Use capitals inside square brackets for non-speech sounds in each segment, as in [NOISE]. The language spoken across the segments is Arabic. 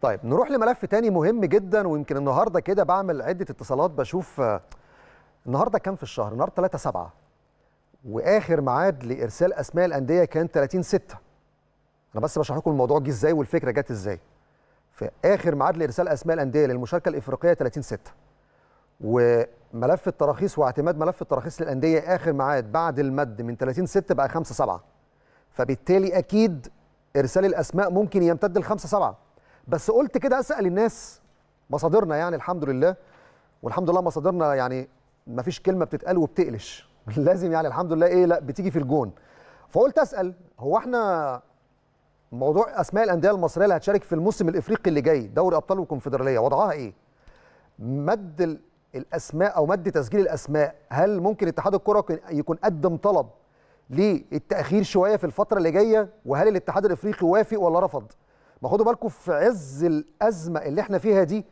طيب نروح لملف تاني مهم جدا ويمكن النهارده كده بعمل عده اتصالات بشوف آه، النهارده كام في الشهر؟ النهارده 3 7 واخر ميعاد لارسال اسماء الانديه كان 30 6 انا بس بشرح لكم الموضوع جه ازاي والفكره جت ازاي. فاخر ميعاد لارسال اسماء الانديه للمشاركه الافريقيه 30 6 وملف التراخيص واعتماد ملف التراخيص للانديه اخر ميعاد بعد المد من 30 6 بقى 5 7 فبالتالي اكيد ارسال الاسماء ممكن يمتد ل 5 7 بس قلت كده اسال الناس مصادرنا يعني الحمد لله والحمد لله مصادرنا يعني ما فيش كلمه بتتقال وبتقلش [LAUGHS] لازم يعني الحمد لله ايه لا بتيجي في الجون فقلت اسال هو احنا موضوع اسماء الانديه المصريه اللي هتشارك في الموسم الافريقي اللي جاي دوري ابطال والكونفدراليه وضعها ايه مد الاسماء او مد تسجيل الاسماء هل ممكن اتحاد الكره يكون قدم طلب للتاخير شويه في الفتره اللي جايه وهل الاتحاد الافريقي وافق ولا رفض ما خدوا بالكم في عز الازمه اللي احنا فيها دي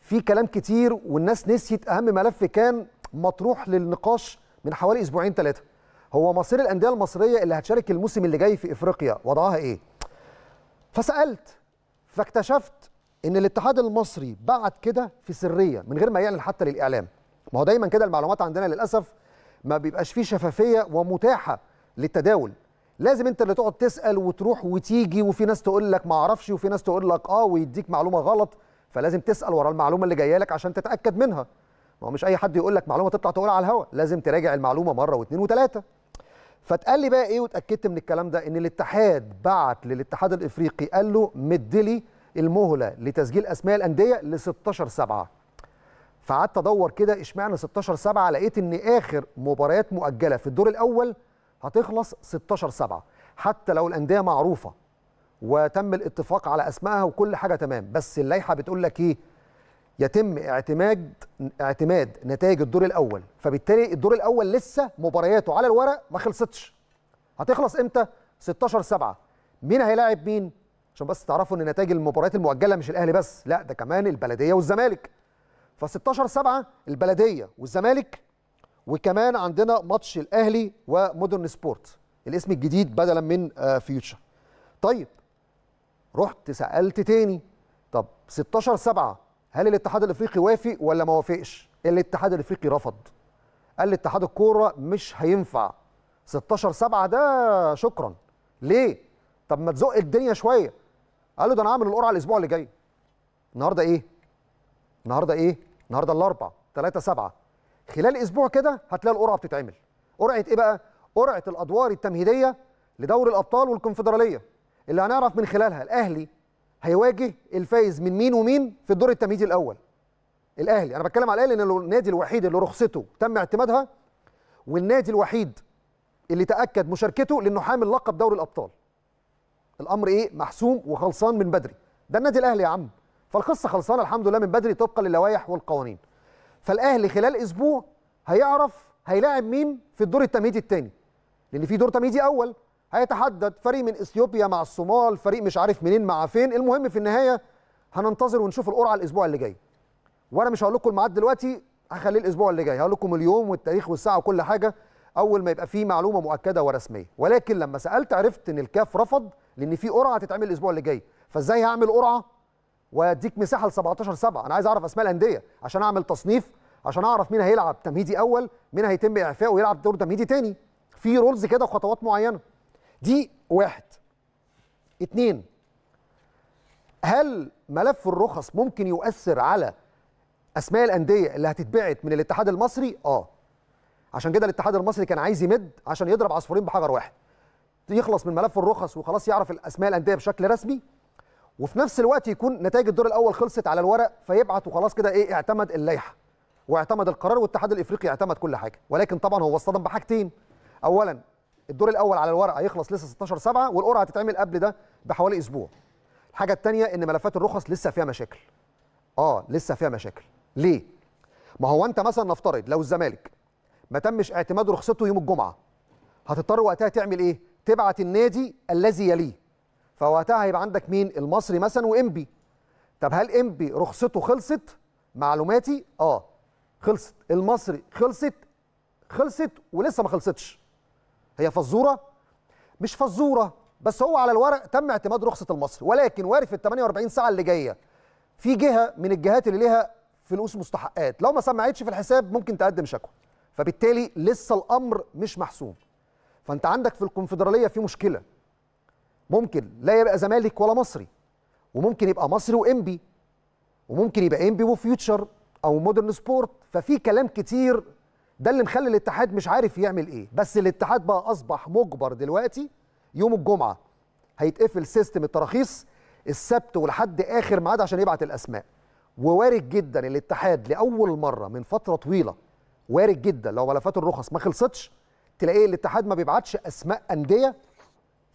في كلام كتير والناس نسيت اهم ملف كان مطروح للنقاش من حوالي اسبوعين ثلاثه هو مصير الانديه المصريه اللي هتشارك الموسم اللي جاي في افريقيا وضعها ايه فسالت فاكتشفت ان الاتحاد المصري بعت كده في سريه من غير ما يعلن حتى للاعلام ما هو دايما كده المعلومات عندنا للاسف ما بيبقاش فيه شفافيه ومتاحه للتداول لازم انت اللي تقعد تسال وتروح وتيجي وفي ناس تقول لك ما اعرفش وفي ناس تقول لك اه ويديك معلومه غلط فلازم تسال ورا المعلومه اللي جايه لك عشان تتاكد منها ما هو مش اي حد يقول لك معلومه تطلع تقولها على الهواء لازم تراجع المعلومه مره واثنين وثلاثه فتقال لي بقى ايه واتاكدت من الكلام ده ان الاتحاد بعت للاتحاد الافريقي قال له مدلي المهله لتسجيل اسماء الانديه ل 16 7 فقعدت ادور كده اشمعنى 16 7 لقيت ان اخر مباريات مؤجله في الدور الاول هتخلص 16 7 حتى لو الانديه معروفه وتم الاتفاق على اسمائها وكل حاجه تمام بس اللائحه بتقول لك ايه يتم اعتماد اعتماد نتائج الدور الاول فبالتالي الدور الاول لسه مبارياته على الورق ما خلصتش هتخلص امتى 16 7 مين هيلاعب مين عشان بس تعرفوا ان نتائج المباريات المؤجله مش الاهلي بس لا ده كمان البلديه والزمالك ف 16 7 البلديه والزمالك وكمان عندنا ماتش الاهلي ومودرن سبورت الاسم الجديد بدلا من فيوتشر آه، طيب رحت سالت تاني طب 16 7 هل الاتحاد الافريقي وافق ولا ما وافقش الاتحاد الافريقي رفض قال اتحاد الكوره مش هينفع 16 7 ده شكرا ليه طب ما تزق الدنيا شويه قال له ده انا هعمل القرعه الاسبوع اللي جاي النهارده ايه النهارده ايه النهارده الاربع 3 7 خلال اسبوع كده هتلاقي القرعه بتتعمل قرعه ايه بقى قرعه الادوار التمهيديه لدوري الابطال والكونفدراليه اللي هنعرف من خلالها الاهلي هيواجه الفايز من مين ومين في الدور التمهيدي الاول الاهلي انا بتكلم على الاهلي ان النادي الوحيد اللي رخصته تم اعتمادها والنادي الوحيد اللي تاكد مشاركته لانه حامل لقب دوري الابطال الامر ايه محسوم وخلصان من بدري ده النادي الاهلي يا عم فالقصه خلصانه الحمد لله من بدري طبقا للوائح والقوانين فالاهلي خلال اسبوع هيعرف هيلاعب مين في الدور التمهيدي الثاني لان في دور تمهيدي اول هيتحدد فريق من اثيوبيا مع الصومال فريق مش عارف منين مع فين المهم في النهايه هننتظر ونشوف القرعه الاسبوع اللي جاي وانا مش هقول لكم الميعاد دلوقتي هخليه الاسبوع اللي جاي هقول لكم اليوم والتاريخ والساعه وكل حاجه اول ما يبقى فيه معلومه مؤكده ورسميه ولكن لما سالت عرفت ان الكاف رفض لان في قرعه هتتعمل الاسبوع اللي جاي فازاي هعمل قرعه واديك مساحه ل 17 7 انا عايز اعرف اسماء الانديه عشان اعمل تصنيف عشان اعرف مين هيلعب تمهيدي اول مين هيتم اعفائه ويلعب دور تمهيدي تاني في رولز كده وخطوات معينه دي واحد اتنين هل ملف الرخص ممكن يؤثر على اسماء الانديه اللي هتتبعت من الاتحاد المصري اه عشان كده الاتحاد المصري كان عايز يمد عشان يضرب عصفورين بحجر واحد يخلص من ملف الرخص وخلاص يعرف الاسماء الانديه بشكل رسمي وفي نفس الوقت يكون نتائج الدور الاول خلصت على الورق فيبعت وخلاص كده ايه اعتمد اللائحه واعتمد القرار والاتحاد الافريقي اعتمد كل حاجه ولكن طبعا هو اصطدم بحاجتين اولا الدور الاول على الورق هيخلص لسه 16 7 والقرعه هتتعمل قبل ده بحوالي اسبوع الحاجه الثانيه ان ملفات الرخص لسه فيها مشاكل اه لسه فيها مشاكل ليه ما هو انت مثلا نفترض لو الزمالك ما تمش اعتماد رخصته يوم الجمعه هتضطر وقتها تعمل ايه تبعت النادي الذي يليه فوقتها هيبقى عندك مين المصري مثلا وامبي طب هل امبي رخصته خلصت معلوماتي اه خلصت المصري خلصت خلصت ولسه ما خلصتش هي فزوره مش فزوره بس هو على الورق تم اعتماد رخصه المصري ولكن وارد في ال 48 ساعه اللي جايه في جهه من الجهات اللي ليها فلوس مستحقات لو ما سمعتش في الحساب ممكن تقدم شكوى فبالتالي لسه الامر مش محسوم فانت عندك في الكونفدراليه في مشكله ممكن لا يبقى زمالك ولا مصري وممكن يبقى مصري وانبي وممكن يبقى انبي وفيوتشر او مودرن سبورت ففي كلام كتير ده اللي مخلي الاتحاد مش عارف يعمل ايه بس الاتحاد بقى اصبح مجبر دلوقتي يوم الجمعه هيتقفل سيستم التراخيص السبت ولحد اخر ميعاد عشان يبعت الاسماء ووارد جدا الاتحاد لاول مره من فتره طويله وارد جدا لو ملفات الرخص ما خلصتش تلاقيه الاتحاد ما بيبعتش اسماء انديه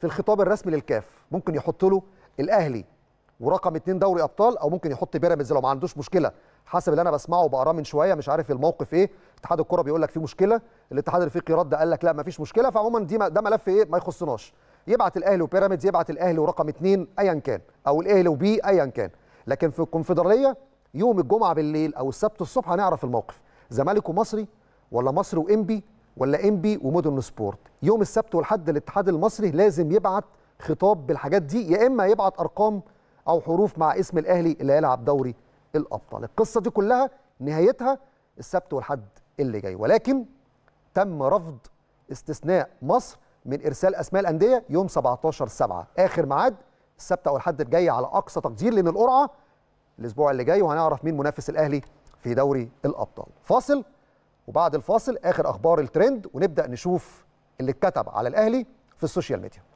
في الخطاب الرسمي للكاف ممكن يحط له الاهلي ورقم اتنين دوري ابطال او ممكن يحط بيراميدز لو ما عندوش مشكله حسب اللي انا بسمعه وبقراه من شويه مش عارف الموقف ايه اتحاد الكره بيقول لك في مشكله الاتحاد الافريقي رد قال لك لا ما فيش مشكله فعموما دي ده ملف ايه ما يخصناش يبعت الاهلي وبيراميدز يبعت الاهلي ورقم اتنين ايا كان او الاهلي وبي ايا كان لكن في الكونفدراليه يوم الجمعه بالليل او السبت الصبح هنعرف الموقف زمالك ومصري ولا مصري وانبي ولا انبي ومودرن سبورت يوم السبت والحد الاتحاد المصري لازم يبعت خطاب بالحاجات دي يا اما يبعت ارقام او حروف مع اسم الاهلي اللي هيلعب دوري الابطال القصه دي كلها نهايتها السبت والحد اللي جاي ولكن تم رفض استثناء مصر من ارسال اسماء الانديه يوم 17 7 اخر ميعاد السبت او الحد الجاي على اقصى تقدير لان القرعه الاسبوع اللي جاي وهنعرف مين منافس الاهلي في دوري الابطال فاصل وبعد الفاصل اخر اخبار الترند ونبدا نشوف اللي اتكتب على الاهلي في السوشيال ميديا